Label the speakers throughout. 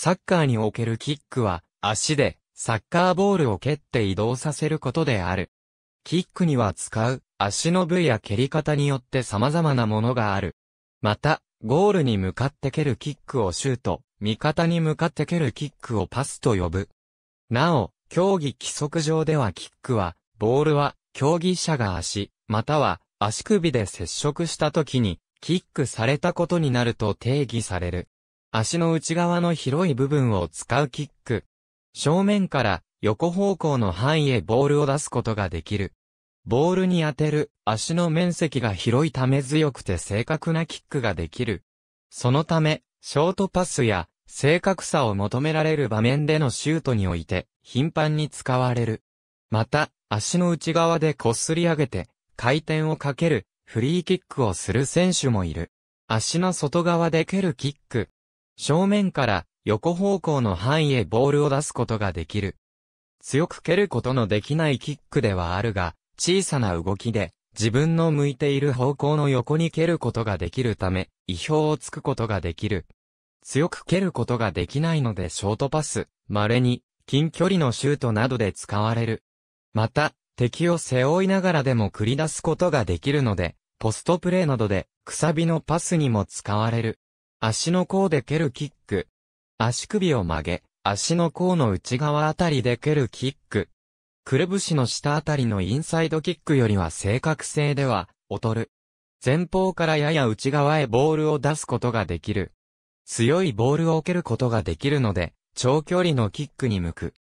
Speaker 1: サッカーにおけるキックは、足で、サッカーボールを蹴って移動させることである。キックには使う、足の部位や蹴り方によって様々なものがある。また、ゴールに向かって蹴るキックをシュート、味方に向かって蹴るキックをパスと呼ぶ。なお、競技規則上ではキックは、ボールは、競技者が足、または、足首で接触した時に、キックされたことになると定義される。足の内側の広い部分を使うキック。正面から横方向の範囲へボールを出すことができる。ボールに当てる足の面積が広いため強くて正確なキックができる。そのため、ショートパスや正確さを求められる場面でのシュートにおいて頻繁に使われる。また、足の内側でこすり上げて回転をかけるフリーキックをする選手もいる。足の外側で蹴るキック正面から横方向の範囲へボールを出すことができる。強く蹴ることのできないキックではあるが、小さな動きで自分の向いている方向の横に蹴ることができるため、意表をつくことができる。強く蹴ることができないのでショートパス、稀に近距離のシュートなどで使われる。また、敵を背負いながらでも繰り出すことができるので、ポストプレーなどで、くさびのパスにも使われる。足の甲で蹴るキック。足首を曲げ、足の甲の内側あたりで蹴るキック。くるぶしの下あたりのインサイドキックよりは正確性では、劣る。前方からやや内側へボールを出すことができる。強いボールを蹴ることができるので、長距離のキックに向く。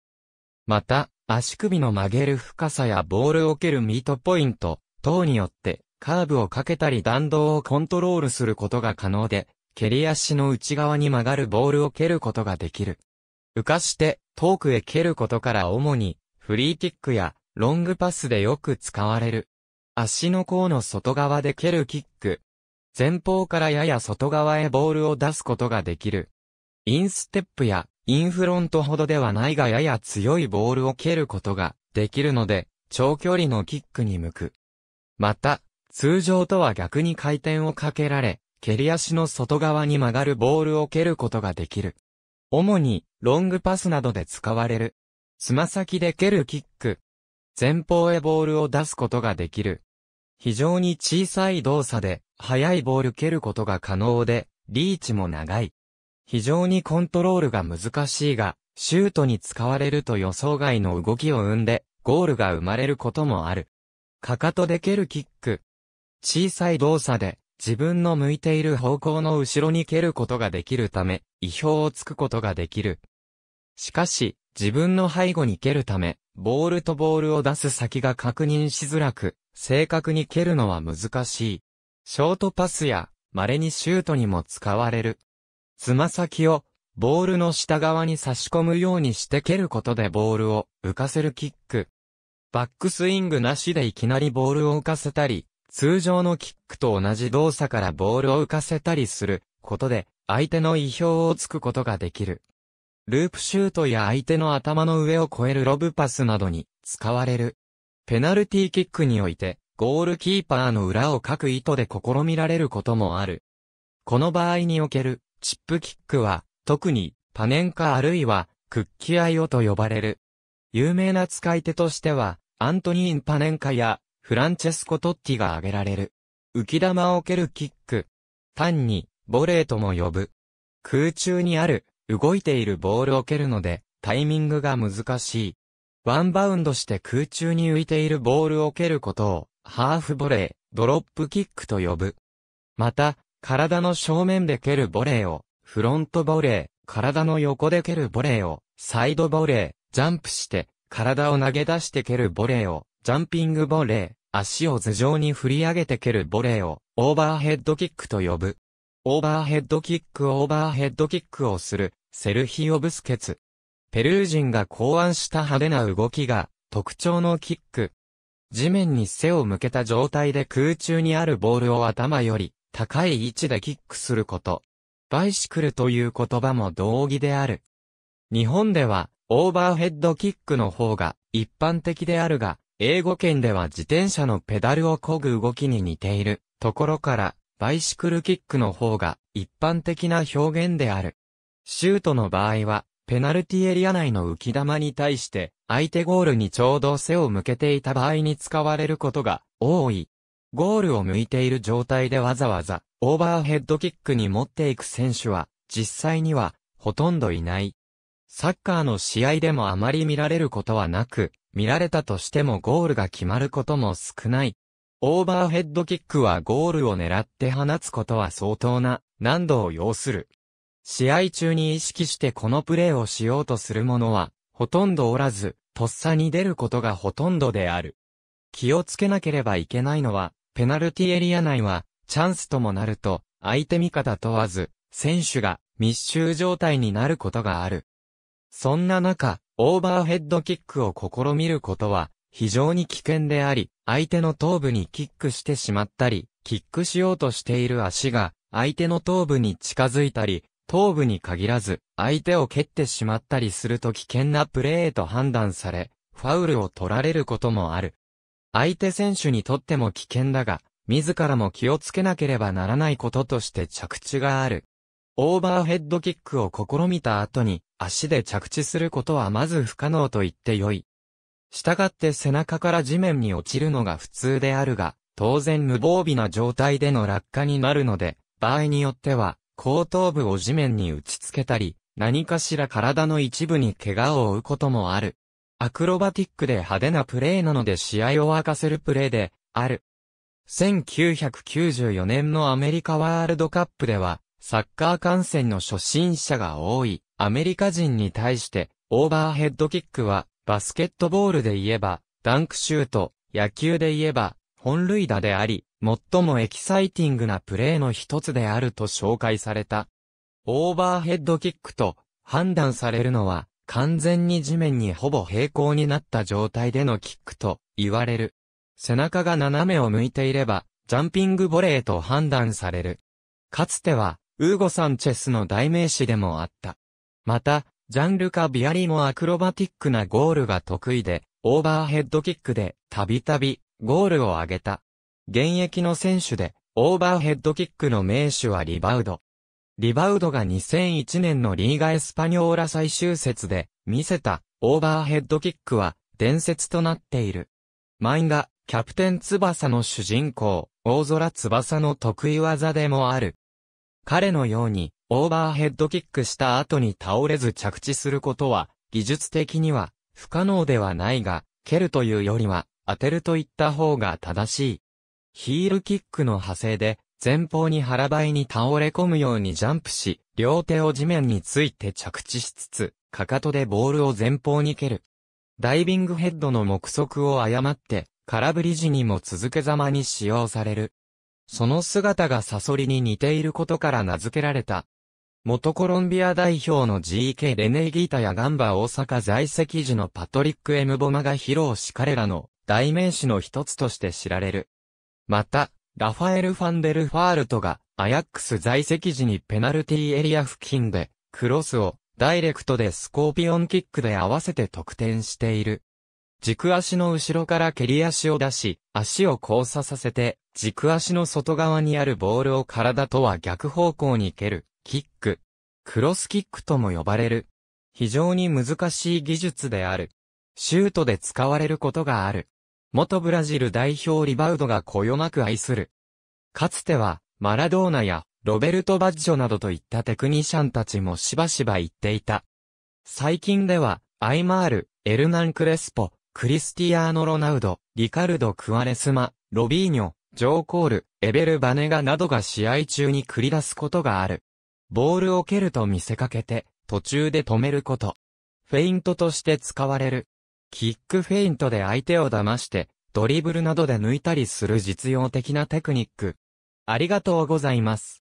Speaker 1: また、足首の曲げる深さやボールを蹴るミートポイント等によって、カーブをかけたり弾道をコントロールすることが可能で、蹴り足の内側に曲がるボールを蹴ることができる。浮かして遠くへ蹴ることから主にフリーキックやロングパスでよく使われる。足の甲の外側で蹴るキック。前方からやや外側へボールを出すことができる。インステップやインフロントほどではないがやや強いボールを蹴ることができるので、長距離のキックに向く。また、通常とは逆に回転をかけられ、蹴り足の外側に曲がるボールを蹴ることができる。主に、ロングパスなどで使われる。つま先で蹴るキック。前方へボールを出すことができる。非常に小さい動作で、速いボール蹴ることが可能で、リーチも長い。非常にコントロールが難しいが、シュートに使われると予想外の動きを生んで、ゴールが生まれることもある。かかとで蹴るキック。小さい動作で、自分の向いている方向の後ろに蹴ることができるため、意表をつくことができる。しかし、自分の背後に蹴るため、ボールとボールを出す先が確認しづらく、正確に蹴るのは難しい。ショートパスや、稀にシュートにも使われる。つま先を、ボールの下側に差し込むようにして蹴ることでボールを浮かせるキック。バックスイングなしでいきなりボールを浮かせたり、通常のキックと同じ動作からボールを浮かせたりすることで、相手の意表をつくことができる。ループシュートや相手の頭の上を越えるロブパスなどに使われる。ペナルティーキックにおいて、ゴールキーパーの裏を書く意図で試みられることもある。この場合におけるチップキックは、特にパネンカあるいはクッキアイオと呼ばれる。有名な使い手としては、アントニーン・パネンカやフランチェスコ・トッティが挙げられる。浮き玉を蹴るキック。単に、ボレーとも呼ぶ。空中にある、動いているボールを蹴るので、タイミングが難しい。ワンバウンドして空中に浮いているボールを蹴ることを、ハーフボレー、ドロップキックと呼ぶ。また、体の正面で蹴るボレーを、フロントボレー、体の横で蹴るボレーを、サイドボレー、ジャンプして、体を投げ出して蹴るボレーを、ジャンピングボレー、足を頭上に振り上げて蹴るボレーを、オーバーヘッドキックと呼ぶ。オーバーヘッドキックオーバーヘッドキックをする、セルヒオ・ブスケツ。ペルー人が考案した派手な動きが、特徴のキック。地面に背を向けた状態で空中にあるボールを頭より高い位置でキックすること。バイシクルという言葉も同義である。日本ではオーバーヘッドキックの方が一般的であるが、英語圏では自転車のペダルを漕ぐ動きに似ているところから、バイシクルキックの方が一般的な表現である。シュートの場合は、ペナルティエリア内の浮き玉に対して、相手ゴールにちょうど背を向けていた場合に使われることが多い。ゴールを向いている状態でわざわざ、オーバーヘッドキックに持っていく選手は、実際には、ほとんどいない。サッカーの試合でもあまり見られることはなく、見られたとしてもゴールが決まることも少ない。オーバーヘッドキックはゴールを狙って放つことは相当な難度を要する。試合中に意識してこのプレーをしようとする者は、ほとんどおらず、とっさに出ることがほとんどである。気をつけなければいけないのは、ペナルティエリア内は、チャンスともなると、相手味方問わず、選手が密集状態になることがある。そんな中、オーバーヘッドキックを試みることは非常に危険であり、相手の頭部にキックしてしまったり、キックしようとしている足が相手の頭部に近づいたり、頭部に限らず相手を蹴ってしまったりすると危険なプレーと判断され、ファウルを取られることもある。相手選手にとっても危険だが、自らも気をつけなければならないこととして着地がある。オーバーヘッドキックを試みた後に足で着地することはまず不可能と言ってよい。したがって背中から地面に落ちるのが普通であるが、当然無防備な状態での落下になるので、場合によっては、後頭部を地面に打ちつけたり、何かしら体の一部に怪我を負うこともある。アクロバティックで派手なプレーなので試合を沸かせるプレーで、ある。1994年のアメリカワールドカップでは、サッカー観戦の初心者が多いアメリカ人に対して、オーバーヘッドキックは、バスケットボールで言えば、ダンクシュート、野球で言えば、本塁打であり、最もエキサイティングなプレーの一つであると紹介された。オーバーヘッドキックと判断されるのは、完全に地面にほぼ平行になった状態でのキックと言われる。背中が斜めを向いていれば、ジャンピングボレーと判断される。かつては、ウーゴ・サンチェスの代名詞でもあった。また、ジャンルカ・ビアリもアクロバティックなゴールが得意で、オーバーヘッドキックで、たびたび、ゴールを挙げた。現役の選手で、オーバーヘッドキックの名手はリバウド。リバウドが2001年のリーガエスパニョーラ最終節で見せたオーバーヘッドキックは伝説となっている。漫画、キャプテン翼の主人公、大空翼の得意技でもある。彼のようにオーバーヘッドキックした後に倒れず着地することは技術的には不可能ではないが、蹴るというよりは当てるといった方が正しい。ヒールキックの派生で前方に腹ばいに倒れ込むようにジャンプし、両手を地面について着地しつつ、かかとでボールを前方に蹴る。ダイビングヘッドの目測を誤って、空振り時にも続けざまに使用される。その姿がサソリに似ていることから名付けられた。元コロンビア代表の GK レネギータやガンバ大阪在籍時のパトリック・エムボマが披露し彼らの代名詞の一つとして知られる。また、ラファエル・ファンデル・ファールトがアヤックス在籍時にペナルティエリア付近でクロスをダイレクトでスコーピオンキックで合わせて得点している。軸足の後ろから蹴り足を出し、足を交差させて、軸足の外側にあるボールを体とは逆方向に蹴る、キック。クロスキックとも呼ばれる。非常に難しい技術である。シュートで使われることがある。元ブラジル代表リバウドがこよなく愛する。かつては、マラドーナやロベルト・バッジョなどといったテクニシャンたちもしばしば言っていた。最近では、アイマール、エルナン・クレスポ、クリスティアーノ・ロナウド、リカルド・クアレスマ、ロビーニョ、ジョー・コール、エベル・バネガなどが試合中に繰り出すことがある。ボールを蹴ると見せかけて、途中で止めること。フェイントとして使われる。キックフェイントで相手を騙して、ドリブルなどで抜いたりする実用的なテクニック。ありがとうございます。